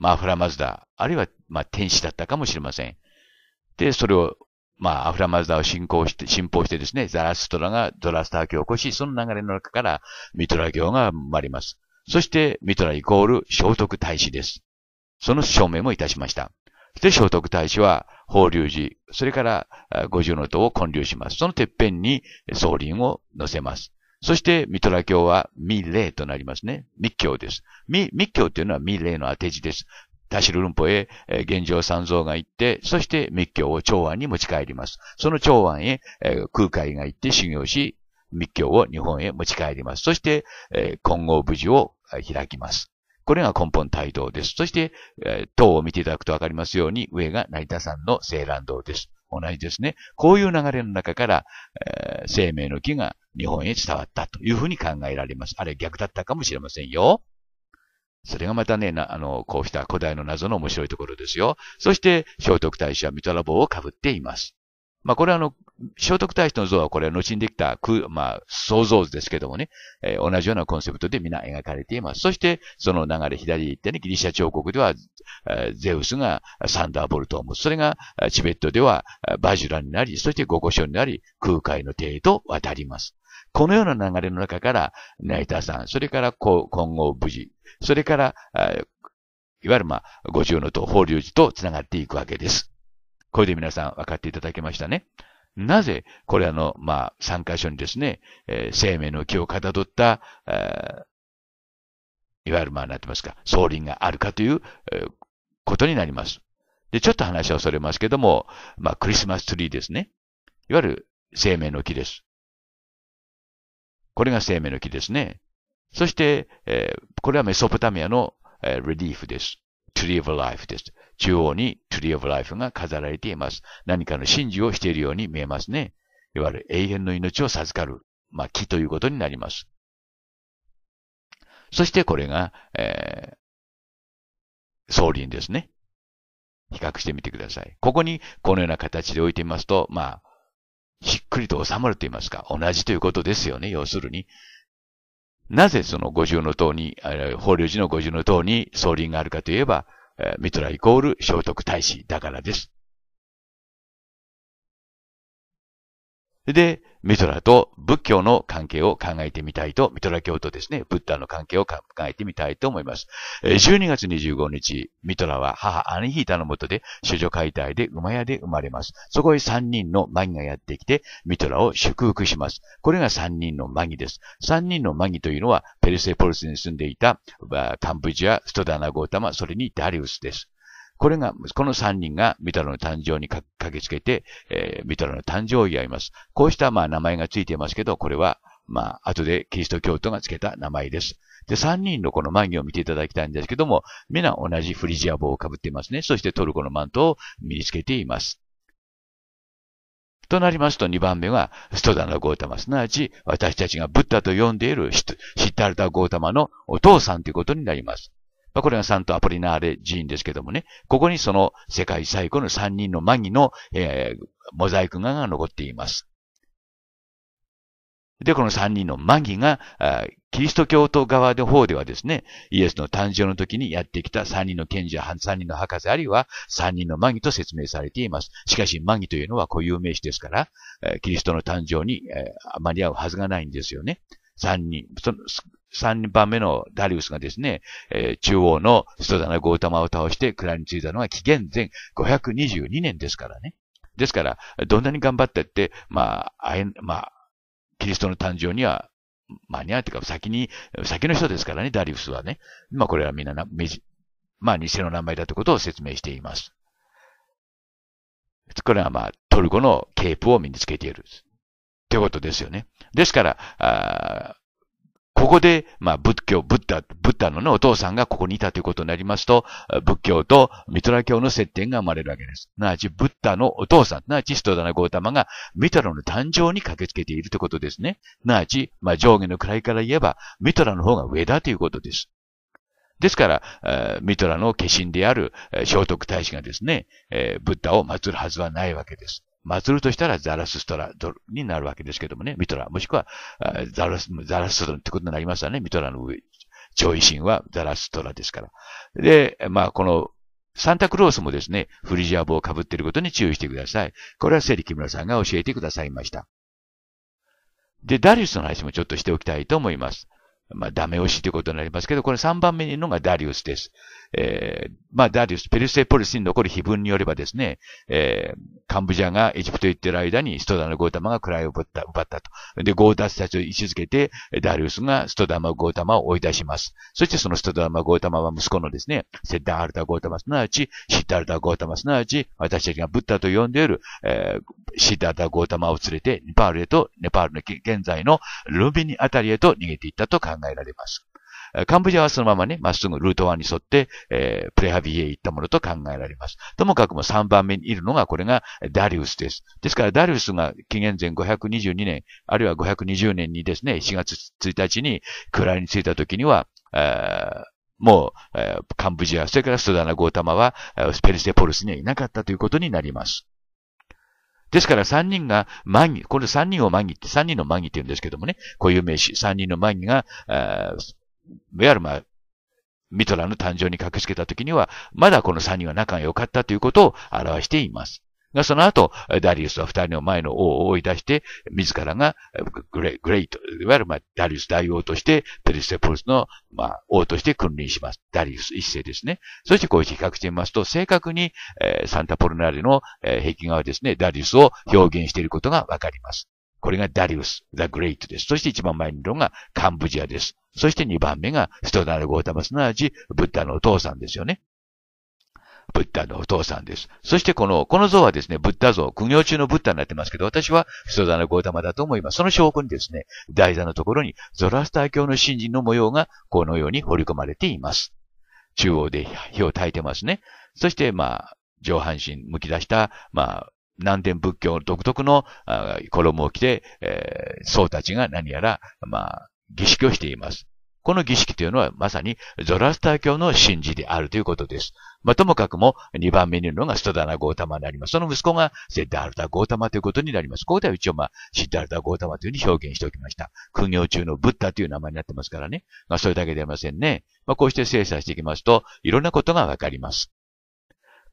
まあ、アフラマズダ、あるいは、まあ、天使だったかもしれません。で、それを、まあ、アフラマズダを信仰して、信奉してですね、ザラストラがドラスター教を起こし、その流れの中からミトラ教が生まれます。そして、ミトライコール聖徳太子です。その証明もいたしました。で、聖徳太子は、法隆寺、それから五重の塔を建立します。そのてっぺんに総輪を乗せます。そして、ミトラ教は未霊となりますね。密教です。未、密教というのは未霊の当て字です。ダシルルンポへ、現状三蔵が行って、そして密教を長安に持ち帰ります。その長安へ、空海が行って修行し、密教を日本へ持ち帰ります。そして、混合無事を開きます。これが根本帯同です。そして、えー、塔を見ていただくとわかりますように、上が成田山の青蘭堂です。同じですね。こういう流れの中から、えー、生命の木が日本へ伝わったというふうに考えられます。あれ逆だったかもしれませんよ。それがまたね、あの、こうした古代の謎の面白いところですよ。そして、聖徳太子はミトラ棒をかぶっています。まあ、これはあの、聖徳太子の像はこれ、後にできた、まあ、想像図ですけどもね、えー、同じようなコンセプトで皆描かれています。そして、その流れ左行ってね、ギリシャ彫刻では、えー、ゼウスがサンダーボルトを持つ。それが、チベットでは、バジュラになり、そしてゴコショになり、空海の帝と渡ります。このような流れの中から、ナイターさん、それから今後無事、それから、いわゆるまあ、五重の塔、法隆寺と繋がっていくわけです。これで皆さん分かっていただけましたね。なぜ、これあの、まあ、3箇所にですね、えー、生命の木をかたどった、えー、いわゆる、まあ、なってますか、総輪があるかという、えー、ことになります。で、ちょっと話はそれますけども、まあ、クリスマスツリーですね。いわゆる生命の木です。これが生命の木ですね。そして、えー、これはメソポタミアの、えー、レリーフです。Tree of Life です。中央に Tree of Life が飾られています。何かの真珠をしているように見えますね。いわゆる永遠の命を授かる、まあ、木ということになります。そしてこれが、えー、総輪ですね。比較してみてください。ここにこのような形で置いてみますと、まあ、しっくりと収まると言いますか、同じということですよね。要するに、なぜその五重の塔に、法隆寺の五重の塔に総輪があるかといえば、ミトライコール聖徳太子だからです。で、ミトラと仏教の関係を考えてみたいと、ミトラ教とですね、ブッダの関係を考えてみたいと思います。12月25日、ミトラは母アニヒータのもとで、諸女解体で馬屋で生まれます。そこへ3人のマギがやってきて、ミトラを祝福します。これが3人のマギです。3人のマギというのは、ペルセポルスに住んでいた、カンブジア、ストダナゴータマ、それにダリウスです。これが、この三人がミトロの誕生に駆けつけて、えー、ミトロの誕生を祝います。こうしたまあ名前がついていますけど、これは、まあ、後でキリスト教徒がつけた名前です。で、三人のこの眉毛を見ていただきたいんですけども、皆同じフリジア帽をかぶっていますね。そしてトルコのマントを身につけています。となりますと二番目は、ストダナゴータマ、すなわち私たちがブッダと呼んでいるシッタルタゴータマのお父さんということになります。まあ、これがサントアポリナーレ寺院ですけどもね、ここにその世界最古の三人のマギの、えー、モザイク画が残っています。で、この三人のマギが、キリスト教徒側の方ではですね、イエスの誕生の時にやってきた三人の賢者、三人の博士、あるいは三人のマギと説明されています。しかし、マギというのは固有名詞ですから、キリストの誕生にあまり合うはずがないんですよね。三人、3番目のダリウスがですね、えー、中央のストダナ・ゴータマを倒して蔵についたのは紀元前522年ですからね。ですから、どんなに頑張ったって、まあ、あえ、まあ、キリストの誕生には間に合うというか、先に、先の人ですからね、ダリウスはね。まあ、これはみんな、まあ、偽の名前だということを説明しています。これはまあ、トルコのケープを身につけている。ということですよね。ですから、ここで、まあ、仏教、ブッダ、ブッダのね、お父さんがここにいたということになりますと、仏教とミトラ教の接点が生まれるわけです。なあち、ブッダのお父さん、なあち、ストダナゴータマがミトラの誕生に駆けつけているということですね。なあち、まあ、上下の位から言えば、ミトラの方が上だということです。ですから、えー、ミトラの化身である、え聖徳太子がですね、えブッダを祀るはずはないわけです。祀るとしたらザラスストラドになるわけですけどもね、ミトラ、もしくはザラス、ザラストラってことになりますわね、ミトラの上、超維新はザラストラですから。で、まあ、この、サンタクロースもですね、フリジア帽をかぶっていることに注意してください。これはセリ木村さんが教えてくださいました。で、ダリウスの話もちょっとしておきたいと思います。まあ、ダメ押しということになりますけど、これ3番目のがダリウスです。えー、まあ、ダリウス、ペルセポリスに残る碑文によればですね、えー、カンブジャがエジプトへ行ってる間にストダのゴータマが位を奪った、奪ったと。で、ゴータスたちを位置づけて、ダリウスがストダマ、ゴータマを追い出します。そしてそのストダマ、ゴータマは息子のですね、セッダールタ、ゴータマ、すなわち、シッダールタ、ゴータマ、すなわち、私たちがブッダと呼んでいる、えー、シッダールタ、ゴータマを連れて、ネパールへと、ネパールの現在のルビニあたりへと逃げていったと考えられます。カンボジアはそのままね、まっすぐルート1に沿って、えー、プレハビへ行ったものと考えられます。ともかくも3番目にいるのが、これがダリウスです。ですから、ダリウスが紀元前522年、あるいは520年にですね、4月1日に位についた時には、えーもう、えー、カンブジア、それからスダナ・ゴータマは、スペルセポルスにはいなかったということになります。ですから三人が、マギ、これ三人をマギって、三人のマギって言うんですけどもね、こういう名詞、三人のマギが、ベるまミトラの誕生に駆けつけた時には、まだこの三人は仲が良かったということを表しています。が、その後、ダリウスは二人の前の王を追い出して、自らがグレグレイト、いわゆる、まあ、ダリウス大王として、ペリステポルスの、まあ、王として君臨します。ダリウス一世ですね。そしてこう比較してみますと、正確に、えー、サンタポルナーレの、えー、壁画はですね、ダリウスを表現していることがわかります。これがダリウス、ザ・グレイトです。そして一番前にいるのがカンブジアです。そして二番目がストナル・ゴータマ、すなわちブッダのお父さんですよね。ブッダのお父さんです。そしてこの、この像はですね、ブッダ像、苦行中のブッダになってますけど、私はストザナゴータマだと思います。その証拠にですね、台座のところにゾラスター教の新人の模様がこのように彫り込まれています。中央で火を焚いてますね。そして、まあ、上半身剥き出した、まあ、南天仏教独特の衣を着て、えー、僧たちが何やら、まあ、儀式をしています。この儀式というのはまさにゾラスター教の神事であるということです。まあ、ともかくも2番目にいるのがストダナ・ゴータマになります。その息子がセッダールタ・ゴータマということになります。ここでは一応まあ、シッダールタ・ゴータマというふうに表現しておきました。苦行中のブッダという名前になってますからね。まあ、それだけではありませんね。まあ、こうして精査していきますと、いろんなことがわかります。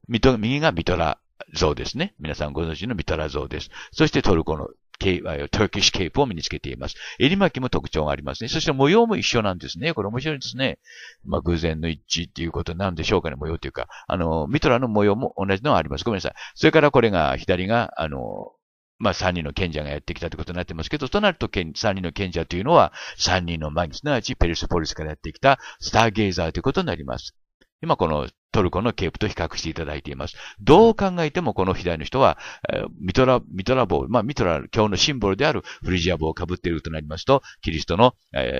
右がミトラ、像ですね。皆さんご存知のミトラ像です。そしてトルコのケイ、トルキッシュケープを身につけています。襟巻きも特徴がありますね。そして模様も一緒なんですね。これ面白いですね。まあ、偶然の一致っていうことなんでしょうかね。模様というか、あの、ミトラの模様も同じのがあります。ごめんなさい。それからこれが、左が、あの、まあ、三人の賢者がやってきたということになってますけど、となると、三人の賢者というのは、三人の前にすなわちペルスポリスからやってきたスターゲイザーということになります。今このトルコのケープと比較していただいています。どう考えてもこの左の人は、ミトラ、ミトラ棒、まあミトラ教のシンボルであるフリジア棒を被っているとなりますと、キリストの、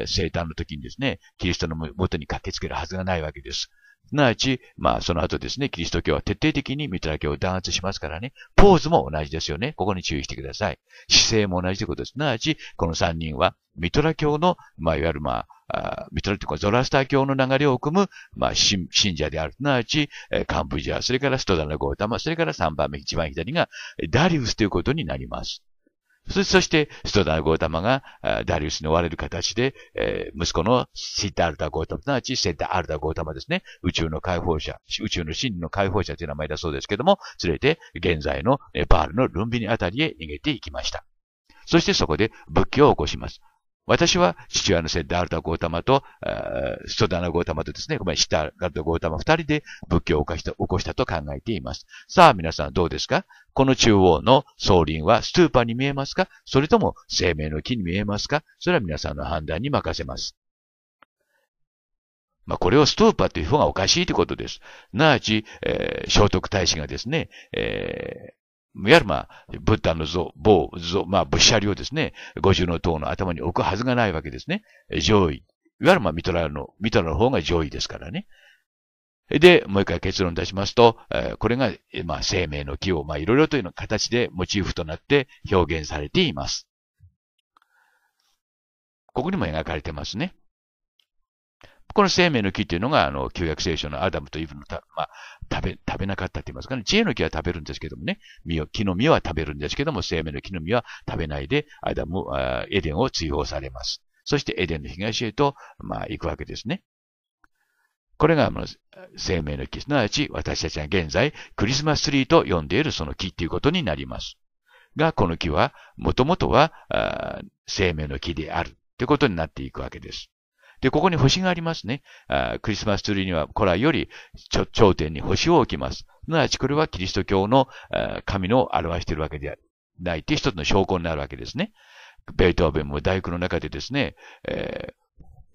生誕の時にですね、キリストの元に駆けつけるはずがないわけです。すなわち、まあ、その後ですね、キリスト教は徹底的にミトラ教を弾圧しますからね、ポーズも同じですよね。ここに注意してください。姿勢も同じということです。すなわち、この三人は、ミトラ教の、まあ、いわゆるまあ、あミトティかゾラスター教の流れを組む、まあ、信者である。すなわち、カンブジア、それからストダナゴータマ、それから3番目、一番左がダリウスということになります。そして、ストダナゴータマが、ダリウスに追われる形で、え息子のシッタアルタゴータマ、すなわちセッタアルタゴータマですね、宇宙の解放者、宇宙の真理の解放者という名前だそうですけども、連れて、現在のパールのルンビニあたりへ逃げていきました。そしてそこで仏教を起こします。私は父親のセッダールタ・ゴータマと、ストダナ・ゴータマとですね、ごめん、シタガルタ・ゴータマ二人で仏教を起こしたと考えています。さあ皆さんどうですかこの中央の総輪はストゥーパーに見えますかそれとも生命の木に見えますかそれは皆さんの判断に任せます。まあ、これをストーパーという方がおかしいということです。なわち、えー、聖徳太子がですね、えー、いわゆるまあ、ブッダの像、某像、まあ、仏車両ですね、五重の塔の頭に置くはずがないわけですね。上位。いわゆるまあ、ミトラの、ミトラの方が上位ですからね。で、もう一回結論出しますと、これが、まあ、生命の木を、まあ、いろいろという形でモチーフとなって表現されています。ここにも描かれてますね。この生命の木っていうのが、あの、旧約聖書のアダムとイブのた、まあ、食べ、食べなかったって言いますかね。知恵の木は食べるんですけどもね。実を、木の実は食べるんですけども、生命の木の実は食べないで、アダム、エデンを追放されます。そしてエデンの東へと、まあ、行くわけですね。これが、あの、生命の木、すなわち私たちが現在、クリスマスツリーと呼んでいるその木っていうことになります。が、この木は、もともとは、生命の木である。ということになっていくわけです。で、ここに星がありますね。あクリスマスツリーには古来より頂点に星を置きます。すなわちこれはキリスト教の神の表しているわけではないって一つの証拠になるわけですね。ベートーベンも大工の中でですね、えー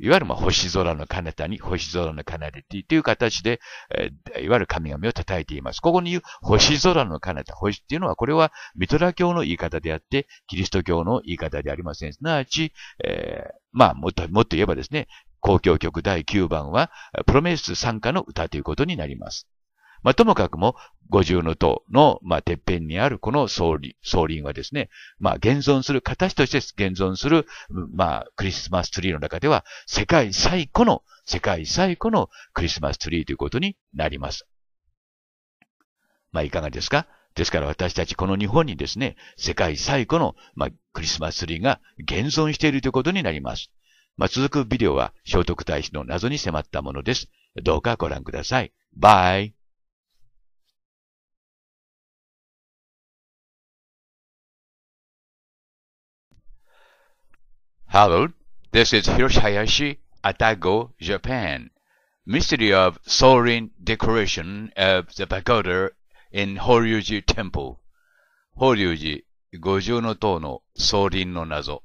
いわゆるまあ星空の彼方に、星空の彼方っていう形で、えー、いわゆる神々を叩いています。ここに言う星空の彼方、星っていうのはこれはミトラ教の言い方であって、キリスト教の言い方でありません。すなわち、えー、まあ、もっと、もっと言えばですね、公共曲第9番は、プロメス参加の歌ということになります。まあ、ともかくも、五重の塔の、まあ、てっぺんにあるこの総林、総林はですね、まあ、現存する、形として現存する、まあ、クリスマスツリーの中では、世界最古の、世界最古のクリスマスツリーということになります。まあ、いかがですかですから私たちこの日本にですね、世界最古の、まあ、クリスマスツリーが現存しているということになります。まあ、続くビデオは聖徳太子の謎に迫ったものです。どうかご覧ください。バイ。Hello, this is Hiroshayashi, Atago, Japan. Mystery of soaring decoration of the pagoda in 法隆寺 Temple。法隆寺五重の塔の総輪の謎。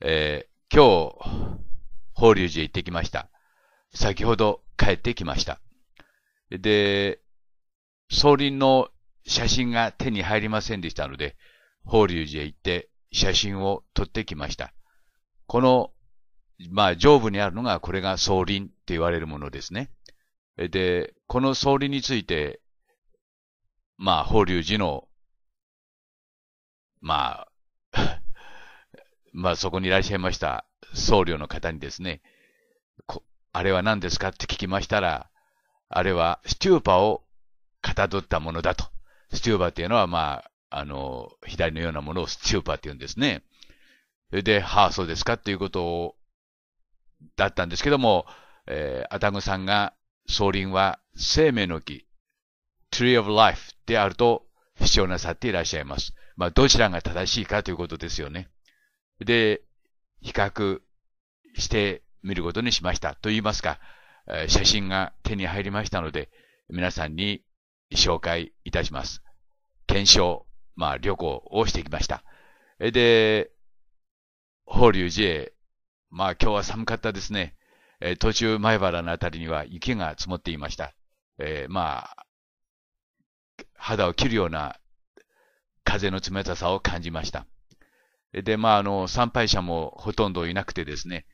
えー、今日、法隆寺へ行ってきました。先ほど帰ってきました。で、総輪の写真が手に入りませんでしたので、法隆寺へ行って写真を撮ってきました。この、まあ、上部にあるのが、これが総輪って言われるものですね。で、この総輪について、まあ、法隆寺の、まあ、まあ、そこにいらっしゃいました僧侶の方にですね、あれは何ですかって聞きましたら、あれはスチューパをかたどったものだと。スチューパっていうのは、まあ、あの、左のようなものをスチューパって言うんですね。それで、はあ、そうですかっていうことを、だったんですけども、えー、アタグさんが、総輪は生命の木、tree of life であると主張なさっていらっしゃいます。まあ、どちらが正しいかということですよね。で、比較してみることにしました。と言いますか、写真が手に入りましたので、皆さんに紹介いたします。検証、まあ、旅行をしてきました。で、法隆寺へ、まあ、今日は寒かったですね。途中前原のあたりには雪が積もっていました。えー、まあ、肌を切るような風の冷たさを感じました。で、まあ、あの、参拝者もほとんどいなくてですね、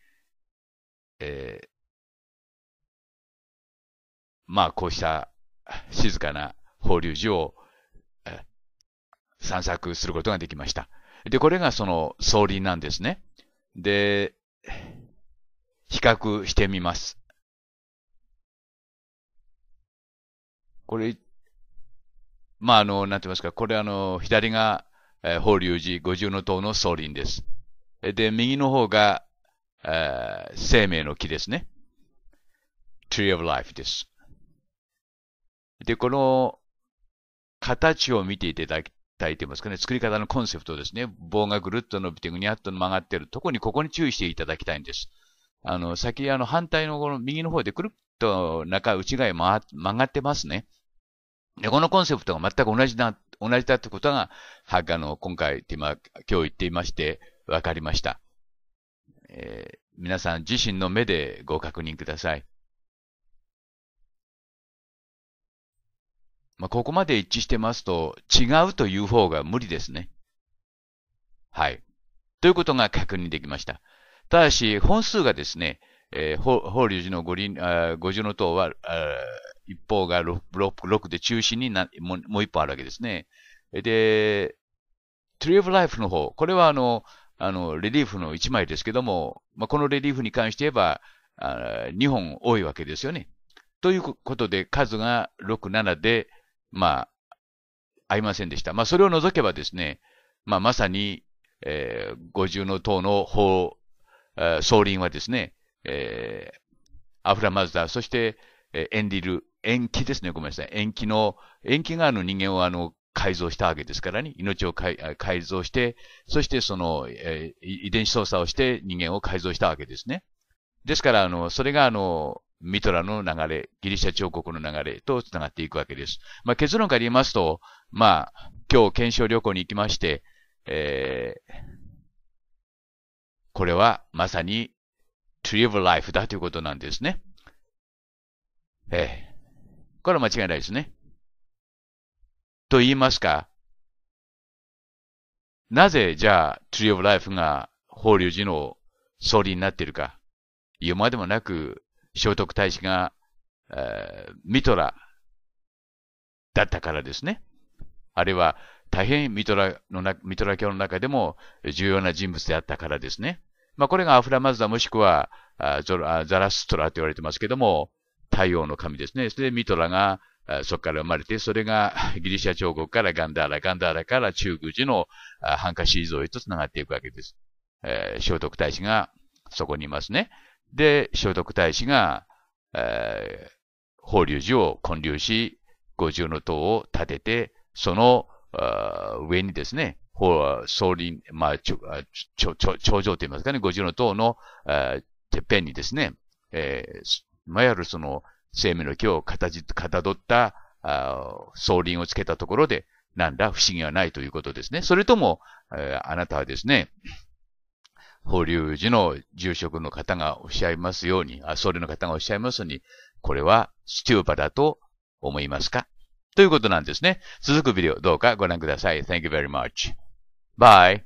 えー、まあ、こうした静かな法隆寺を散策することができました。で、これがその総林なんですね。で、比較してみます。これまあ、あの、なんて言いますか、これあの、左が、えー、法隆寺五重塔の総輪です。で、右の方が、えー、生命の木ですね。tree of life です。で、この形を見ていただきたいと言いますかね、作り方のコンセプトですね。棒がぐるっと伸びてぐにゃっと曲がってる。特にここに注意していただきたいんです。あの、先、あの、反対のこの右の方でくるっと中、内側へ曲がってますね。で、このコンセプトが全く同じな、同じだってことが、は、あの、今回、今、今日言っていまして、わかりました。えー、皆さん自身の目でご確認ください。まあ、ここまで一致してますと、違うという方が無理ですね。はい。ということが確認できました。ただし、本数がですね、えー、法隆寺の五輪、五重の塔は、一方が六六で中心になもう一方あるわけですね。で、tree リー l ライフの方、これはあの、あの、レリーフの一枚ですけども、まあ、このレリーフに関して言えば、二2本多いわけですよね。ということで、数が六、七で、まあ、合いませんでした。まあ、それを除けばですね、まあ、まさに、えー、五重の塔の方、総輪はですね、えー、アフラマズダー、そして、えー、エンリル、延期ですね、ごめんなさい。延期の、延期側の人間をあの、改造したわけですからね。命を改造して、そしてその、えー、遺伝子操作をして人間を改造したわけですね。ですから、あの、それがあの、ミトラの流れ、ギリシャ彫刻の流れと繋がっていくわけです。まあ、結論から言いますと、まあ、今日検証旅行に行きまして、えー、これはまさに t r e e of life だということなんですね。ええ。これは間違いないですね。と言いますか、なぜじゃあ Tree of Life が法隆寺の総理になっているか。言うまでもなく、聖徳太子が、えー、ミトラだったからですね。あるいは、大変ミトラのミトラ教の中でも重要な人物であったからですね。まあ、これがアフラマズダもしくはゾザラストラと言われてますけども、太陽の神ですね。それでミトラがそこから生まれて、それがギリシャ彫刻からガンダーラ、ガンダーラから中宮寺のハンカシー像へと繋がっていくわけです。えー、聖徳太子がそこにいますね。で、聖徳太子が、えー、法隆寺を建立し、五重の塔を建てて、その上にですね、総輪、まあ、頂上と言いますかね、五重の塔のてっぺんにですね、えー、まやるその生命の木をかたじ、かたどった総輪をつけたところで、なんら不思議はないということですね。それとも、えー、あなたはですね、法隆寺の住職の方がおっしゃいますように、あ、僧林の方がおっしゃいますように、これはスチューバだと思いますかということなんですね。続くビデオどうかご覧ください。Thank you very much. Bye.